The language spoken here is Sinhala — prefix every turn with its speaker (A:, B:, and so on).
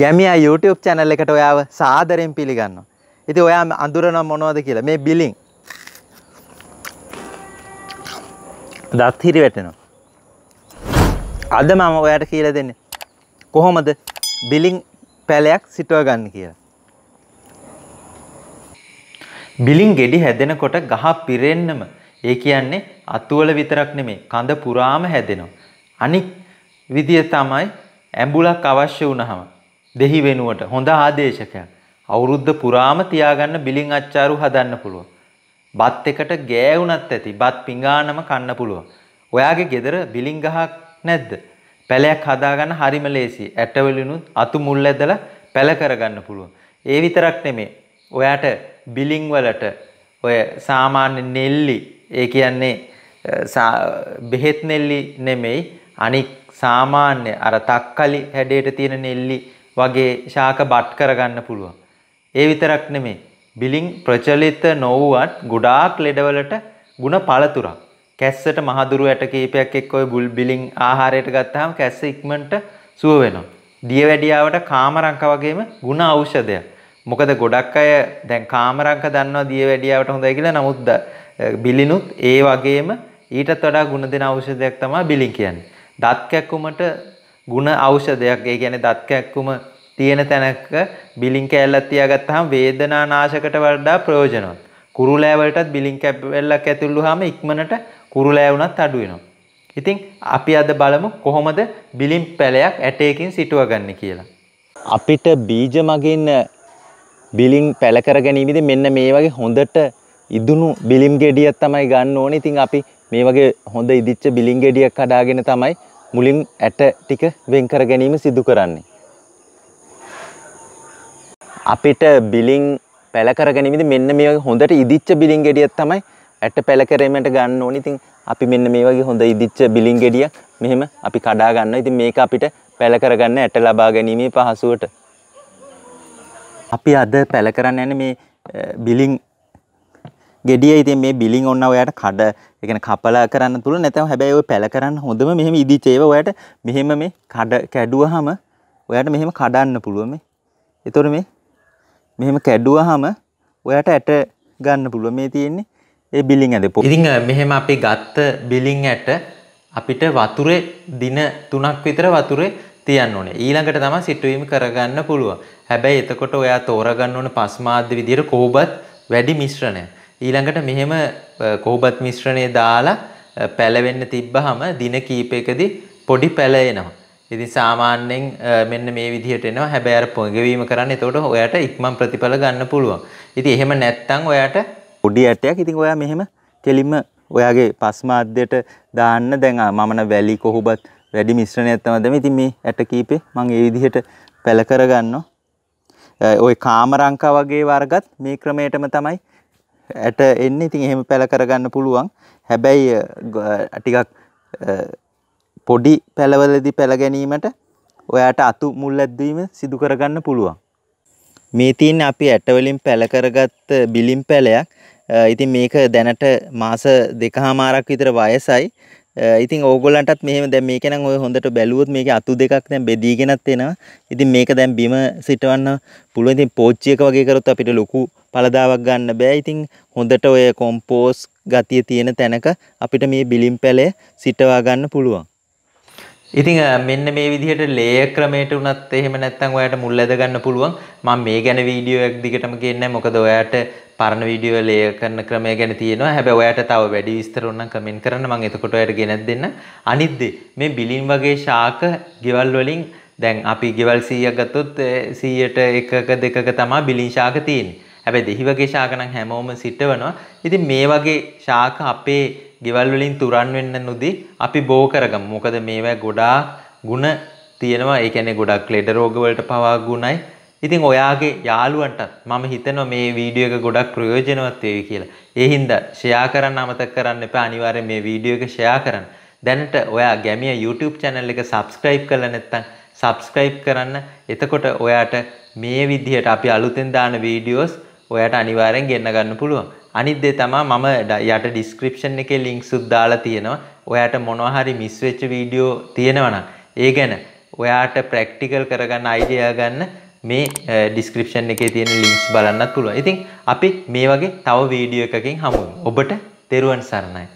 A: ගැමියා YouTube channel එකට ඔයාව සාදරයෙන් පිළිගන්නවා. ඉතින් ඔයා අඳුරන මොනවද කියලා මේ බිලින් දත් හිරි වැටෙනවා. අද මම ඔයාට කියලා දෙන්නේ කොහොමද බිලින් පැලයක් සිටව ගන්න කියලා. බිලින් ගෙඩි හැදෙනකොට ගහ පිරෙන්නම ඒ කියන්නේ අතුවල විතරක් නෙමේ කඳ පුරාම හැදෙනවා. අනික් විදිය තමයි ඇඹුලක් අවශ්‍ය වුණහම දෙහි වෙනුවට හොඳ ආදේශකයක් අවුරුද්ද පුරාම තියාගන්න බිලින් අච්චාරු හදන්න පුළුවන්. බත් එකට ගෑවුනත් ඇති බත් පිඟානම කන්න පුළුවන්. ඔයාගේ ගෙදර බිලින් ගහක් නැද්ද? පැලයක් හදාගන්න හරිම ලේසි. ඇටවලිනුත් අතු මුල් ඇදලා පැල කරගන්න පුළුවන්. ඒ විතරක් නෙමේ. ඔයාට බිලින් වලට ඔය සාමාන්‍ය නෙල්ලි ඒ කියන්නේ බෙහෙත් නෙල්ලි නෙමෙයි අනික් සාමාන්‍ය අර තක්කලි හැඩයට තියෙන නෙල්ලි වගේ ශාක බට් කරගන්න පුළුවන්. ඒ විතරක් නෙමේ බිලිං ප්‍රචලිත නොවුවත් ගොඩාක් ලෙඩවලට ಗುಣ පළතුරක්. කැස්සට මහදුරු ඇට කීපයක් එක්ක ඔය බුල් බිලිං ආහාරයට ගත්තාම කැස්ස ඉක්මනට සුව වෙනවා. දියවැඩියාවට කාමරංක වගේම ಗುಣ ඖෂධයක්. මොකද ගොඩක් අය දැන් කාමරංක දන්නවා දියවැඩියාවට හොඳයි කියලා නමුත් බිලිනුත් ඒ වගේම ඊටත් වඩා ಗುಣ දෙන ඖෂධයක් තමයි බිලින් කියන්නේ. දත් කැක්කුමට ಗುಣ ඖෂධයක්. ඒ කියන්නේ දත් කැක්කුම තියෙන තැනක බිලින් කෑල්ලක් තියාගත්තාම වේදනානාශකට වඩා ප්‍රයෝජනවත්. කුරුලෑවලටත් බිලින් කෑල්ලක් ඇතුළු වුවාම ඉක්මනට කුරුලෑවුණත් අඩු වෙනවා. ඉතින් අපි අද බලමු කොහොමද බිලින් පැලයක් ඇටයකින් සිටුවගන්නේ කියලා. අපිට බීජ මගින් බිලින් පැල කරගැනීමේදී මෙන්න මේ වගේ හොඳට ඉදුණු බිලිම් ගෙඩියක් තමයි ගන්න ඕනේ. ඉතින් අපි මේ වගේ හොඳ ඉදිච්ච බිලින් ගෙඩියක් කඩාගෙන තමයි මුලින් ඇට ටික වෙන් කර ගැනීම සිදු කරන්නේ. අපිට බිලිං පැල කර ගැනීමද මෙන්න මේ හොඳට ඉදිච්ච බිලිං ගෙඩියක් තමයි ඇට පැල කරේමට ගන්න ඕනි. ඉතින් අපි මෙන්න මේ වගේ හොඳ ඉදිච්ච බිලිං ගෙඩියක් මෙහෙම අපි කඩා ගන්නවා. ඉතින් මේක අපිට පැල කරගන්න ඇට ලබා ගැනීමේ පහසුවට. අපි අද පැල කරන්න යන මේ බිලිං ගෙඩිය ඉතින් මේ බිලින් ඔන්න ඔයාට කඩ ඒ කියන්නේ කපලා කරන්න තුල නැත්නම් හැබැයි ඔය පැල කරන්න හොඳම මෙහෙම ඉදිච්ච ඒවා ඔයාට මෙහෙම මේ කඩ කැඩුවාම ඔයාට මෙහෙම කඩන්න පුළුවන් මේ. ඒතොර මේ මෙහෙම කැඩුවාම ඔයාට ඇට ගන්න පුළුවන් මේ තියෙන්නේ ඒ බිලින් ඇද පො. ඉතින් මෙහෙම අපි ගත්ත බිලින් ඇට අපිට වතුරේ දින 3ක් විතර වතුරේ තියන්න ඕනේ. ඊළඟට තමයි සිටුවීම කරගන්න පුළුවන්. හැබැයි එතකොට ඔයා තෝරගන්න ඕන පස්මාද්ද විදියට කෝබත් වැඩි මිශ්‍රණයක්. ඊළඟට මෙහෙම කෝබත් මිශ්‍රණය දාලා පැලවෙන්න තිබ්බහම දින කීපයකදී පොඩි පැල එනවා. ඉතින් සාමාන්‍යයෙන් මෙන්න මේ විදිහට එනවා. හැබැයි අර පොඟවීම කරන්න එතකොට ඔයාට ඉක්මන් ප්‍රතිඵල ගන්න පුළුවන්. ඉතින් එහෙම නැත්තම් ඔයාට පොඩි ඇටයක් ඉතින් ඔයා මෙහෙම කෙලින්ම ඔයාගේ පස්මාධ්‍යයට දාන්න දැන් මමන වැලි කොහොබත් වැඩි මිශ්‍රණයක් තමයි දැන් ඉතින් මේ ඇට කීපේ මම ඒ විදිහට පැල කරගන්නවා. ওই කාම රංකා වගේ වර්ගත් මේ ක්‍රමයටම තමයි ඇට එන්නේ. ඉතින් එහෙම පැල කරගන්න පුළුවන්. හැබැයි ටිකක් පොඩි පැලවලදී පැල ගැනීමට ඔයාට අතු මුල් ඇද්දීම සිදු කරගන්න පුළුවන්. මේ තියෙන්නේ අපි ඇට වලින් පැල කරගත්ත බිලිම් පැලයක්. ඉතින් මේක දැනට මාස දෙකහමාරක් විතර වයසයි. ඉතින් ඕගොල්ලන්ටත් මෙහෙම දැන් මේක නම් ඔය හොඳට බැලුවොත් මේක අතු දෙකක් දැන් බෙදීගෙනත් එනවා. ඉතින් මේක දැන් බිම සිටවන්න පුළුවන්. ඉතින් පෝච්චි එක වගේ කරොත් අපිට ලොකු පළදාවක් ගන්න බෑ. ඉතින් හොඳට ඔය කොම්පෝස් ගතිය තියෙන තැනක අපිට මේ බිලිම් පැලය සිටවා ගන්න පුළුවන්. ඉතින් මෙන්න මේ විදිහට ලේයර් ක්‍රමයට උනත් එහෙම නැත්නම් ඔයාලට මුල් ඇද ගන්න පුළුවන්. මම මේ ගැන වීඩියෝ එකක් දිගටම කියන්නේ මොකද ඔයාලට පරණ වීඩියෝ ලේ කරන ක්‍රමය ගැන තියෙනවා. හැබැයි ඔයාට තව වැඩි විස්තර ඕන නම් කමෙන්ට් කරන්න. මම එතකොට ඔයාලට ගෙනත් දෙන්න. අනිත් දේ මේ බිලින් වගේ ශාක ගෙවල් වලින් දැන් අපි ගෙවල් 100ක් ගත්තොත් 100ට එකක දෙකක තමයි බිලින් ශාක තියෙන්නේ. හැබැයි දෙහි වගේ ශාක නම් හැමෝම සිටවනවා. ඉතින් මේ වගේ ශාක අපේ ගෙවල් වලින් තුරන් වෙන්න නොදී අපි බෝ කරගමු. මොකද මේවා ගොඩාක් ಗುಣ තියෙනවා. ඒ කියන්නේ ගොඩක් ලෙඩ රෝග වලට පවා ගුණයි. ඉතින් ඔයාගේ යාළුවන්ටත් මම හිතනවා මේ වීඩියෝ එක ගොඩක් ප්‍රයෝජනවත් වේවි කියලා. ඒ හින්දා ෂෙයා කරන්න අමතක කරන්න එපා. අනිවාර්යෙන් මේ වීඩියෝ එක ෂෙයා කරන්න. දැනට ඔයා ගැමිය YouTube channel එක subscribe කරලා නැත්නම් subscribe කරන්න. එතකොට ඔයාට මේ විදිහට අපි අලුතෙන් දාන වීඩියෝස් ඔයාට අනිවාර්යෙන් ගෙන්න ගන්න පුළුවන්. අනිත් දේ තමයි මම යට description එකේ links උත් දාලා තියෙනවා. ඔයාට මොනවා හරි මිස් වෙච්ච වීඩියෝ තියෙනවා නම් ඒ ගැන ඔයාට ප්‍රැක්ටිකල් කරගන්න අයිඩියා ගන්න මේ ඩිස්ක්‍රිප්ෂන් eh, එකේ තියෙන ලින්ක්ස් බලන්නත් පුළුවන්. ඉතින් අපි මේ වගේ තව වීඩියෝ එකකින් හමු වෙමු. ඔබට තෙරුවන් සරණයි.